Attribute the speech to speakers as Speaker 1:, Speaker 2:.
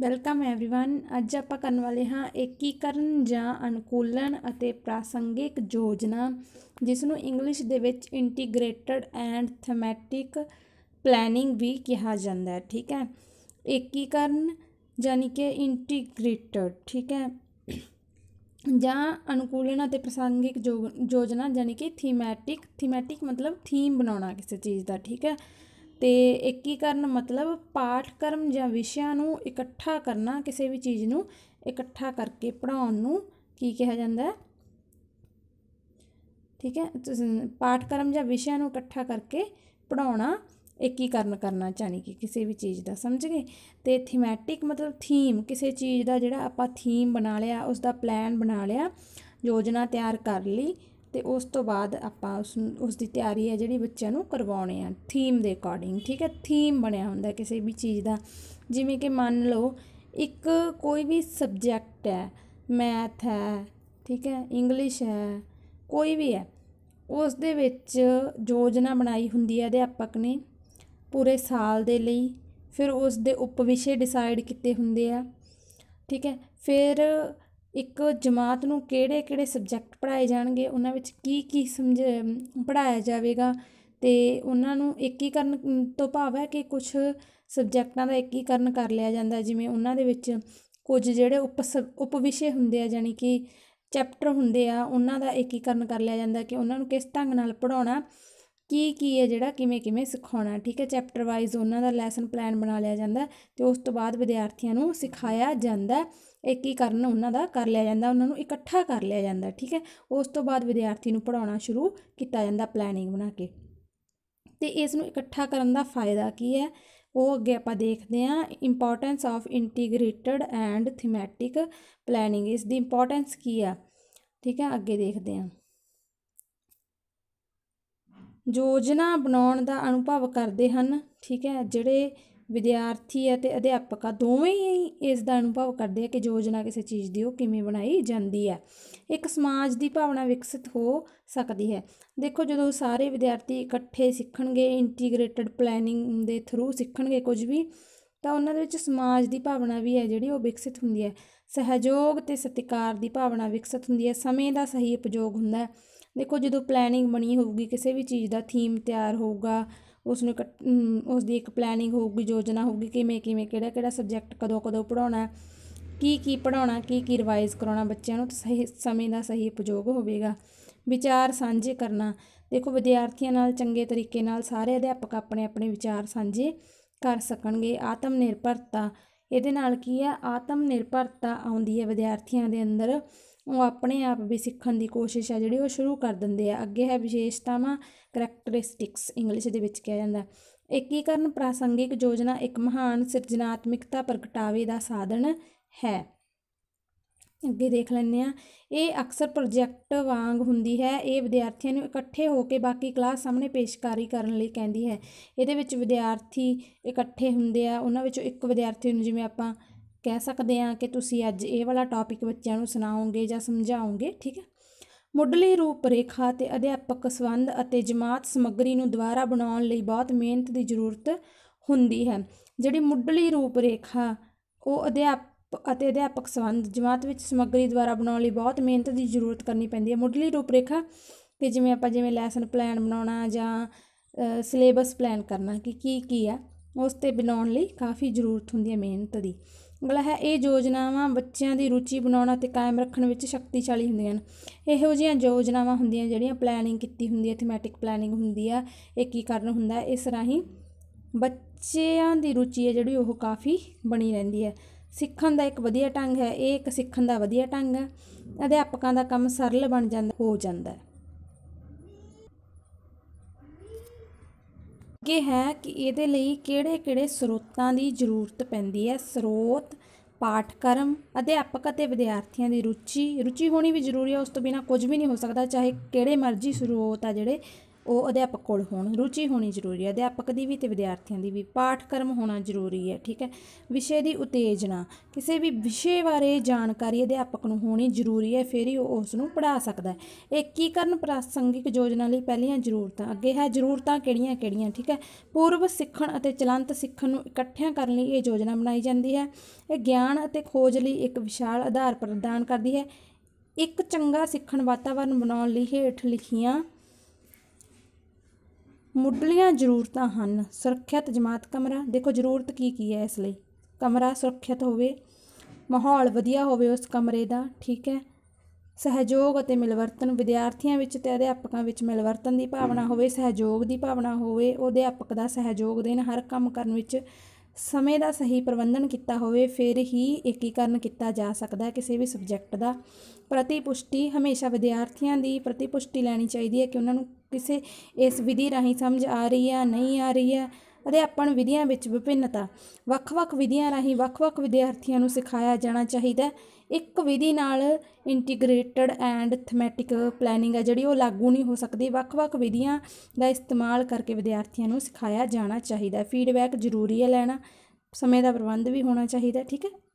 Speaker 1: welcome everyone ਅੱਜ ਆਪਾਂ ਕਰਨ ਵਾਲੇ ਹਾਂ ਏਕੀਕਰਨ ਜਾਂ ਅਨੁਕੂਲਨ ਅਤੇ ਪ੍ਰਾਸੰਗਿਕ ਯੋਜਨਾ ਜਿਸ ਨੂੰ ਇੰਗਲਿਸ਼ ਦੇ ਵਿੱਚ ਇੰਟੀਗ੍ਰੇਟਡ ਐਂਡ ਥੈਮੈਟਿਕ ਪਲੈਨਿੰਗ ਵੀ ਕਿਹਾ ਜਾਂਦਾ ਹੈ ਠੀਕ ਹੈ ਏਕੀਕਰਨ ਯਾਨੀ ਕਿ ਇੰਟੀਗ੍ਰੇਟਡ ਠੀਕ ਹੈ ਜਾਂ ਅਨੁਕੂਲਨ ਅਤੇ ਪ੍ਰਸੰਗਿਕ ਯੋਜਨਾ ਯਾਨੀ ਕਿ ਥੀਮੈਟਿਕ ਥੀਮੈਟਿਕ ਮਤਲਬ ਥੀਮ ਬਣਾਉਣਾ ਕਿਸੇ ਚੀਜ਼ ਦਾ ਠੀਕ ਹੈ ਤੇ ਏਕੀਕਰਨ ਮਤਲਬ ਪਾਠਕ੍ਰਮ ਜਾਂ ਵਿਸ਼ਿਆਂ ਨੂੰ ਇਕੱਠਾ ਕਰਨਾ ਕਿਸੇ ਵੀ ਚੀਜ਼ ਨੂੰ ਇਕੱਠਾ ਕਰਕੇ ਪੜ੍ਹਾਉਣ ਨੂੰ ਕੀ ਕਿਹਾ ਜਾਂਦਾ ਠੀਕ ਹੈ ਪਾਠਕ੍ਰਮ ਜਾਂ ਵਿਸ਼ਿਆਂ ਨੂੰ ਇਕੱਠਾ ਕਰਕੇ ਪੜਾਉਣਾ ਏਕੀਕਰਨ ਕਰਨਾ ਚਾਹਨੀ ਕਿ ਕਿਸੇ ਵੀ ਚੀਜ਼ ਦਾ ਸਮਝ ਗਏ ਤੇ ਥੀਮੈਟਿਕ ਮਤਲਬ ਥੀਮ ਕਿਸੇ ਚੀਜ਼ ਦਾ ਜਿਹੜਾ ਆਪਾਂ ਥੀਮ ਬਣਾ ਲਿਆ ਉਸ ਦਾ ਪਲਾਨ ਬਣਾ ਲਿਆ ਯੋਜਨਾ ਤਿਆਰ ਕਰ ਲਈ ਤੇ ਉਸ ਤੋਂ ਬਾਅਦ ਆਪਾਂ ਉਸ ਉਸ ਦੀ ਤਿਆਰੀ ਹੈ ਜਿਹੜੀ ਬੱਚਿਆਂ ਨੂੰ ਕਰਵਾਉਣੇ ਆ ਥੀਮ ਦੇ ਅਕੋਰਡਿੰਗ ਠੀਕ ਹੈ ਥੀਮ ਬਣਿਆ ਹੁੰਦਾ ਕਿਸੇ ਵੀ ਚੀਜ਼ ਦਾ ਜਿਵੇਂ ਕਿ ਮੰਨ ਲਓ ਇੱਕ ਕੋਈ ਵੀ ਸਬਜੈਕਟ ਹੈ ਮੈਥ ਹੈ ਠੀਕ ਹੈ ਇੰਗਲਿਸ਼ ਹੈ ਕੋਈ ਵੀ ਹੈ ਉਸ ਦੇ ਵਿੱਚ ਯੋਜਨਾ ਬਣਾਈ ਹੁੰਦੀ ਹੈ ਅਧਿਆਪਕ ਨੇ ਪੂਰੇ ਸਾਲ ਦੇ ਲਈ ਫਿਰ ਉਸ ਦੇ ਉਪਵਿਸ਼ੇ ਡਿਸਾਈਡ ਕੀਤੇ ਹੁੰਦੇ ਆ ਠੀਕ ਹੈ ਫਿਰ ਇੱਕ ਜਮਾਤ ਨੂੰ ਕਿਹੜੇ ਕਿਹੜੇ ਸਬਜੈਕਟ ਪੜ੍ਹਾਏ ਜਾਣਗੇ ਉਹਨਾਂ ਵਿੱਚ ਕੀ ਕੀ ਸਮਝ ਪੜ੍ਹਾਇਆ ਜਾਵੇਗਾ ਤੇ ਉਹਨਾਂ ਨੂੰ ਏਕੀਕਰਨ ਤੋਂ ਭਾਵ ਹੈ ਕਿ ਕੁਝ ਸਬਜੈਕਟਾਂ ਦਾ ਏਕੀਕਰਨ ਕਰ ਲਿਆ ਜਾਂਦਾ ਜਿਵੇਂ ਉਹਨਾਂ ਦੇ ਵਿੱਚ ਕੁਝ ਜਿਹੜੇ ਉਪ ਉਪ ਵਿਸ਼ੇ ਹੁੰਦੇ ਆ ਜਾਨੀ ਕਿ ਚੈਪਟਰ ਹੁੰਦੇ ਆ ਉਹਨਾਂ ਦਾ ਏਕੀਕਰਨ ਕਰ ਲਿਆ ਜਾਂਦਾ ਕਿ ਉਹਨਾਂ ਨੂੰ ਕਿਸ ਢੰਗ ਨਾਲ ਪੜਾਉਣਾ ਕੀ ਕੀ ਹੈ ਜਿਹੜਾ ਕਿਵੇਂ ਕਿਵੇਂ ਸਿਖਾਉਣਾ ਠੀਕ ਹੈ ਚੈਪਟਰ ਵਾਈਜ਼ ਉਹਨਾਂ ਦਾ ਲੈਸਨ ਪਲਾਨ ਬਣਾ ਲਿਆ ਜਾਂਦਾ ਤੇ ਉਸ ਤੋਂ ਬਾਅਦ ਵਿਦਿਆਰਥੀਆਂ ਨੂੰ ਸਿਖਾਇਆ ਜਾਂਦਾ ਕਰਨ ਉਹਨਾਂ ਦਾ ਕਰ ਲਿਆ ਜਾਂਦਾ ਉਹਨਾਂ ਨੂੰ ਇਕੱਠਾ ਕਰ ਲਿਆ ਜਾਂਦਾ ਠੀਕ ਹੈ ਉਸ ਤੋਂ ਬਾਅਦ ਵਿਦਿਆਰਥੀ ਨੂੰ ਪੜਾਉਣਾ ਸ਼ੁਰੂ ਕੀਤਾ ਜਾਂਦਾ ਪਲੈਨਿੰਗ ਬਣਾ ਕੇ ਤੇ ਇਸ ਨੂੰ ਇਕੱਠਾ ਕਰਨ ਦਾ ਫਾਇਦਾ ਕੀ ਹੈ ਉਹ ਅੱਗੇ ਆਪਾਂ ਦੇਖਦੇ ਹਾਂ importance of integrated and thematic planning ਇਸ ਦੀ ਇੰਪੋਰਟੈਂਸ ਕੀ ਆ ਠੀਕ ਹੈ ਅੱਗੇ ਦੇਖਦੇ ਹਾਂ ਯੋਜਨਾ ਬਣਾਉਣ ਦਾ ਅਨੁਭਵ ਕਰਦੇ ਹਨ ਠੀਕ ਹੈ ਜਿਹੜੇ ਵਿਦਿਆਰਥੀ ਅਤੇ ਅਧਿਆਪਕ ਆ ਦੋਵੇਂ ਹੀ ਇਸ ਦਾ ਅਨੁਭਵ ਕਰਦੇ ਆ ਕਿ ਯੋਜਨਾ ਕਿਸੇ ਚੀਜ਼ ਦੀ ਉਹ ਕਿਵੇਂ ਬਣਾਈ ਜਾਂਦੀ ਹੈ ਇੱਕ ਸਮਾਜ ਦੀ ਭਾਵਨਾ ਵਿਕਸਿਤ ਹੋ ਸਕਦੀ ਹੈ ਦੇਖੋ ਜਦੋਂ ਸਾਰੇ ਵਿਦਿਆਰਥੀ ਇਕੱਠੇ ਸਿੱਖਣਗੇ ਇੰਟੀਗ੍ਰੇਟਿਡ ਪਲੈਨਿੰਗ ਦੇ ਥਰੂ ਸਿੱਖਣਗੇ ਕੁਝ ਵੀ ਤਾਂ ਉਹਨਾਂ ਦੇ ਵਿੱਚ ਸਮਾਜ ਦੀ ਭਾਵਨਾ ਵੀ ਹੈ ਜਿਹੜੀ ਉਹ ਵਿਕਸਿਤ ਹੁੰਦੀ ਹੈ ਸਹਿਯੋਗ ਤੇ ਸਤਿਕਾਰ ਦੀ ਭਾਵਨਾ ਵਿਕਸਿਤ ਹੁੰਦੀ ਹੈ ਸਮੇਂ ਦਾ ਸਹੀ ਉਪਯੋਗ ਹੁੰਦਾ ਹੈ ਦੇਖੋ ਜਦੋਂ ਪਲੈਨਿੰਗ ਬਣੀ ਹੋਊਗੀ ਕਿਸੇ ਵੀ ਚੀਜ਼ ਦਾ ਥੀਮ ਤਿਆਰ ਹੋਊਗਾ ਉਸ ਨੂੰ ਉਸ ਦੀ ਇੱਕ ਪਲੈਨਿੰਗ ਹੋਊਗੀ ਯੋਜਨਾ ਹੋਊਗੀ ਕਿਵੇਂ ਕਿਵੇਂ ਕਿਹੜਾ ਕਿਹੜਾ ਸਬਜੈਕਟ ਕਦੋਂ ਕਦੋਂ ਪੜਾਉਣਾ ਕੀ ਕੀ ਪੜਾਉਣਾ ਕੀ ਕੀ ਰਿਵਾਈਜ਼ ਕਰਾਉਣਾ ਬੱਚਿਆਂ ਨੂੰ ਸਹੀ ਸਮੇਂ ਦਾ ਸਹੀ ਉਪਯੋਗ ਹੋਵੇਗਾ ਵਿਚਾਰ ਸਾਂਝੇ ਕਰਨਾ ਦੇਖੋ ਵਿਦਿਆਰਥੀਆਂ ਨਾਲ ਚੰਗੇ ਤਰੀਕੇ ਨਾਲ ਸਾਰੇ ਅਧਿਆਪਕ ਆਪਣੇ ਆਪਣੇ ਵਿਚਾਰ ਸਾਂਝੇ ਕਰ ਸਕਣਗੇ ਆਤਮ ਨਿਰਭਰਤਾ ਇਹਦੇ ਨਾਲ ਕੀ ਹੈ ਆਤਮ ਨਿਰਭਰਤਾ ਆਉਂਦੀ ਹੈ ਵਿਦਿਆਰਥੀਆਂ ਦੇ ਅੰਦਰ ਉਹ ਆਪਣੇ ਆਪ ਵੀ ਸਿੱਖਣ ਦੀ ਕੋਸ਼ਿਸ਼ ਆ ਜਿਹੜੀ ਉਹ ਸ਼ੁਰੂ ਕਰ ਦਿੰਦੇ ਆ ਅੱਗੇ ਹੈ ਵਿਸ਼ੇਸ਼ਤਾਵਾਂ ਕੈਰੈਕਟਰਿਸਟਿਕਸ ਇੰਗਲਿਸ਼ ਦੇ ਵਿੱਚ ਕਿਹਾ ਜਾਂਦਾ ਏਕੀਕਰਨ ਪ੍ਰਾਸੰਗਿਕ ਯੋਜਨਾ ਇੱਕ ਮਹਾਨ ਸਿਰਜਣਾਤਮਕਤਾ ਪ੍ਰਗਟਾਵੇ ਦਾ ਸਾਧਨ ਹੈ ਅੱਗੇ ਦੇਖ ਲੈਂਦੇ ਆ ਇਹ ਅਕਸਰ ਪ੍ਰੋਜੈਕਟ ਵਾਂਗ ਹੁੰਦੀ ਹੈ ਇਹ ਵਿਦਿਆਰਥੀਆਂ ਨੂੰ ਇਕੱਠੇ ਹੋ ਕੇ ਬਾਕੀ ਕਲਾਸ ਸਾਹਮਣੇ ਪੇਸ਼ਕਾਰੀ ਕਰਨ ਲਈ ਕਹਿੰਦੀ ਹੈ ਇਹਦੇ ਵਿੱਚ ਵਿਦਿਆਰਥੀ ਇਕੱਠੇ ਹੁੰਦੇ ਆ ਉਹਨਾਂ ਵਿੱਚੋਂ ਇੱਕ ਵਿਦਿਆਰਥੀ ਨੂੰ ਜਿਵੇਂ ਆਪਾਂ ਕਹਿ ਸਕਦੇ ਆ ਕਿ ਤੁਸੀਂ ਅੱਜ ਇਹ ਵਾਲਾ ਟੌਪਿਕ ਬੱਚਿਆਂ ਨੂੰ ਸੁਣਾਓਗੇ ਜਾਂ ਸਮਝਾਓਗੇ ਠੀਕ ਹੈ ਮੁੱਢਲੀ ਰੂਪ ਰੇਖਾ ਤੇ ਅਧਿਆਪਕ ਸੰਬੰਧ ਅਤੇ ਜਮਾਤ ਸਮੱਗਰੀ ਨੂੰ ਦੁਬਾਰਾ ਬਣਾਉਣ ਲਈ ਬਹੁਤ ਮਿਹਨਤ ਦੀ ਜ਼ਰੂਰਤ ਹੁੰਦੀ ਹੈ ਜਿਹੜੀ ਮੁੱਢਲੀ ਰੂਪ ਰੇਖਾ ਉਹ ਅਧਿਆਪ ਅਤੇ ਅਧਿਆਪਕ ਸੰਬੰਧ ਜਮਾਤ ਵਿੱਚ ਸਮੱਗਰੀ ਦੁਆਰਾ ਬਣਾਉਣ ਲਈ ਬਹੁਤ ਮਿਹਨਤ ਦੀ ਜ਼ਰੂਰਤ ਕਰਨੀ ਪੈਂਦੀ ਹੈ ਮੁੱਢਲੀ ਰੂਪ ਰੇਖਾ ਤੇ ਜਿਵੇਂ ਆਪਾਂ ਜਿਵੇਂ ਲੈਸਨ ਪਲਾਨ ਬਣਾਉਣਾ ਜਾਂ ਸਿਲੇਬਸ ਪਲਾਨ ਕਰਨਾ ਕਿ ਕੀ ਕੀ ਆ ਉਸ ਤੇ ਬਣਾਉਣ ਲਈ ਕਾਫੀ ਜ਼ਰੂਰਤ ਹੁੰਦੀ ਹੈ ਮਿਹਨਤ ਦੀ ਅਗਲਾ ਹੈ ਇਹ ਯੋਜਨਾਵਾਂ ਬੱਚਿਆਂ ਦੀ ਰੁਚੀ ਬਣਾਉਣ ਅਤੇ ਕਾਇਮ ਰੱਖਣ ਵਿੱਚ ਸ਼ਕਤੀਸ਼ਾਲੀ ਹੁੰਦੀਆਂ ਹਨ ਇਹੋ ਜਿਹੀਆਂ ਯੋਜਨਾਵਾਂ ਹੁੰਦੀਆਂ ਜਿਹੜੀਆਂ ਪਲੈਨਿੰਗ ਕੀਤੀ ਹੁੰਦੀ ਹੈ ਥੀਮੈਟਿਕ ਪਲੈਨਿੰਗ ਹੁੰਦੀ ਆ ਇਹ ਕੀ ਕਰਨ ਹੁੰਦਾ ਇਸ ਰਾਹੀਂ ਬੱਚਿਆਂ ਦੀ ਰੁਚੀ ਹੈ ਜਿਹੜੀ ਉਹ ਕਾਫੀ ਬਣੀ ਰਹਿੰਦੀ ਹੈ ਸਿੱਖਣ ਦਾ ਇੱਕ ਵਧੀਆ ਢੰਗ ਹੈ ਇਹ ਇੱਕ ਸਿੱਖਣ ਦਾ ਵਧੀਆ ਢੰਗ ਹੈ ਅਧਿਆਪਕਾਂ ਦਾ ਕੰਮ ਸਰਲ ਬਣ ਜਾਂਦਾ ਹੋ ਜਾਂਦਾ ਹੈ ਕਿ ਹੈ ਕਿ ਇਹਦੇ ਲਈ ਕਿਹੜੇ-ਕਿਹੜੇ ਸਰੋਤਾਂ ਦੀ ਜ਼ਰੂਰਤ ਪੈਂਦੀ ਹੈ ਸਰੋਤ ਪਾਠਕਰਮ ਅਧਿਆਪਕ ਅਤੇ ਵਿਦਿਆਰਥੀਆਂ ਦੀ ਰੁਚੀ ਰੁਚੀ ਹੋਣੀ ਵੀ ਜ਼ਰੂਰੀ ਹੈ ਉਸ ਤੋਂ ਬਿਨਾ ਕੁਝ ਵੀ ਨਹੀਂ ਹੋ ਸਕਦਾ ਚਾਹੇ ਕਿਹੜੇ ਮਰਜ਼ੀ ਸਰੋਤ ਆ ਜਿਹੜੇ ਉਹ ਅਧਿਆਪਕ ਕੋਲ ਹੋਣ ਰੁਚੀ ਹੋਣੀ ਜ਼ਰੂਰੀ ਹੈ ਅਧਿਆਪਕ ਦੀ ਵੀ ਤੇ ਵਿਦਿਆਰਥੀਆਂ ਦੀ ਵੀ ਕਰਮ ਹੋਣਾ ਜ਼ਰੂਰੀ ਹੈ ਠੀਕ ਹੈ ਵਿਸ਼ੇ ਦੀ ਉਤੇਜਨਾ ਕਿਸੇ ਵੀ ਵਿਸ਼ੇ ਬਾਰੇ ਜਾਣਕਾਰੀ ਅਧਿਆਪਕ ਨੂੰ ਹੋਣੀ ਜ਼ਰੂਰੀ ਹੈ ਫਿਰ ਹੀ ਉਹ ਉਸ ਨੂੰ ਪੜ੍ਹਾ ਸਕਦਾ ਹੈ ਏਕੀਕਰਨ ਪ੍ਰਾਸੰਗਿਕ ਯੋਜਨਾ ਲਈ ਪਹਿਲੀਆਂ ਜ਼ਰੂਰਤਾਂ ਅੱਗੇ ਹੈ ਜ਼ਰੂਰਤਾਂ ਕਿਹੜੀਆਂ-ਕਿਹੜੀਆਂ ਠੀਕ ਹੈ ਪੂਰਵ ਸਿੱਖਣ ਅਤੇ ਚਲੰਤ ਸਿੱਖਣ ਨੂੰ ਇਕੱਠਿਆਂ ਕਰਨ ਲਈ ਇਹ ਯੋਜਨਾ ਬਣਾਈ ਜਾਂਦੀ ਹੈ ਇਹ ਗਿਆਨ ਅਤੇ ਖੋਜ ਲਈ ਇੱਕ ਵਿਸ਼ਾਲ ਆਧਾਰ ਪ੍ਰਦਾਨ ਕਰਦੀ ਹੈ ਇੱਕ ਚੰਗਾ ਸਿੱਖਣ ਵਾਤਾਵਰਣ ਬਣਾਉਣ ਲਈ ਹੇਠ ਲਿਖੀਆਂ ਮੁੱਢਲੀਆਂ ਜ਼ਰੂਰਤਾਂ ਹਨ ਸੁਰੱਖਿਅਤ ਜਮਾਤ ਕਮਰਾ ਦੇਖੋ ਜ਼ਰੂਰਤ ਕੀ ਕੀ ਹੈ ਇਸ ਲਈ ਕਮਰਾ ਸੁਰੱਖਿਅਤ ਹੋਵੇ ਮਾਹੌਲ ਵਧੀਆ ਹੋਵੇ ਉਸ ਕਮਰੇ ਦਾ ਠੀਕ ਹੈ ਸਹਿਯੋਗ ਅਤੇ ਮਿਲਵਰਤਨ ਵਿਦਿਆਰਥੀਆਂ ਵਿੱਚ ਤੇ ਅਧਿਆਪਕਾਂ ਵਿੱਚ ਮਿਲਵਰਤਨ ਦੀ ਭਾਵਨਾ ਹੋਵੇ ਸਹਿਯੋਗ ਦੀ ਭਾਵਨਾ ਹੋਵੇ ਉਹ ਅਧਿਆਪਕ ਦਾ ਸਹਿਯੋਗ ਦੇਣ ਹਰ ਕੰਮ ਕਰਨ ਵਿੱਚ ਸਮੇਂ ਦਾ ਸਹੀ ਪ੍ਰਬੰਧਨ ਕੀਤਾ ਹੋਵੇ ਫਿਰ ਹੀ ਏਕੀਕਰਨ ਕੀਤਾ ਜਾ ਸਕਦਾ ਹੈ ਕਿਸੇ ਵੀ ਸਬਜੈਕਟ ਦਾ ਪ੍ਰਤੀਪੁਸ਼ਟੀ ਹਮੇਸ਼ਾ ਵਿਦਿਆਰਥੀਆਂ ਦੀ ਪ੍ਰਤੀਪੁਸ਼ਟੀ ਲੈਣੀ ਚਾਹੀਦੀ ਹੈ ਕਿ ਉਹਨਾਂ ਨੂੰ ਕਿਸੇ ਇਸ ਵਿਧੀ ਰਾਹੀਂ ਸਮਝ ਆ ਰਹੀ ਹੈ ਨਹੀਂ ਆ ਰਹੀ ਹੈ ਅਧਿਆਪਨ ਵਿਧੀਆਂ ਵਿੱਚ ਵਿਭਿੰਨਤਾ ਵੱਖ-ਵੱਖ ਵਿਧੀਆਂ ਰਾਹੀਂ ਵੱਖ-ਵੱਖ ਵਿਦਿਆਰਥੀਆਂ ਨੂੰ ਸਿਖਾਇਆ ਜਾਣਾ ਚਾਹੀਦਾ ਇੱਕ ਵਿਧੀ ਨਾਲ ਇੰਟੀਗ੍ਰੇਟਡ ਐਂਡ ਥੀਮੈਟਿਕ ਪਲੈਨਿੰਗ ਹੈ ਜਿਹੜੀ ਉਹ ਲਾਗੂ ਨਹੀਂ ਹੋ ਸਕਦੀ ਵੱਖ-ਵੱਖ ਵਿਧੀਆਂ ਦਾ ਇਸਤੇਮਾਲ ਕਰਕੇ ਵਿਦਿਆਰਥੀਆਂ ਨੂੰ ਸਿਖਾਇਆ ਜਾਣਾ ਚਾਹੀਦਾ ਫੀਡਬੈਕ ਜ਼ਰੂਰੀ ਹੈ ਲੈਣਾ ਸਮੇਂ ਦਾ ਪ੍ਰਬੰਧ ਵੀ ਹੋਣਾ ਚਾਹੀਦਾ ਠੀਕ ਹੈ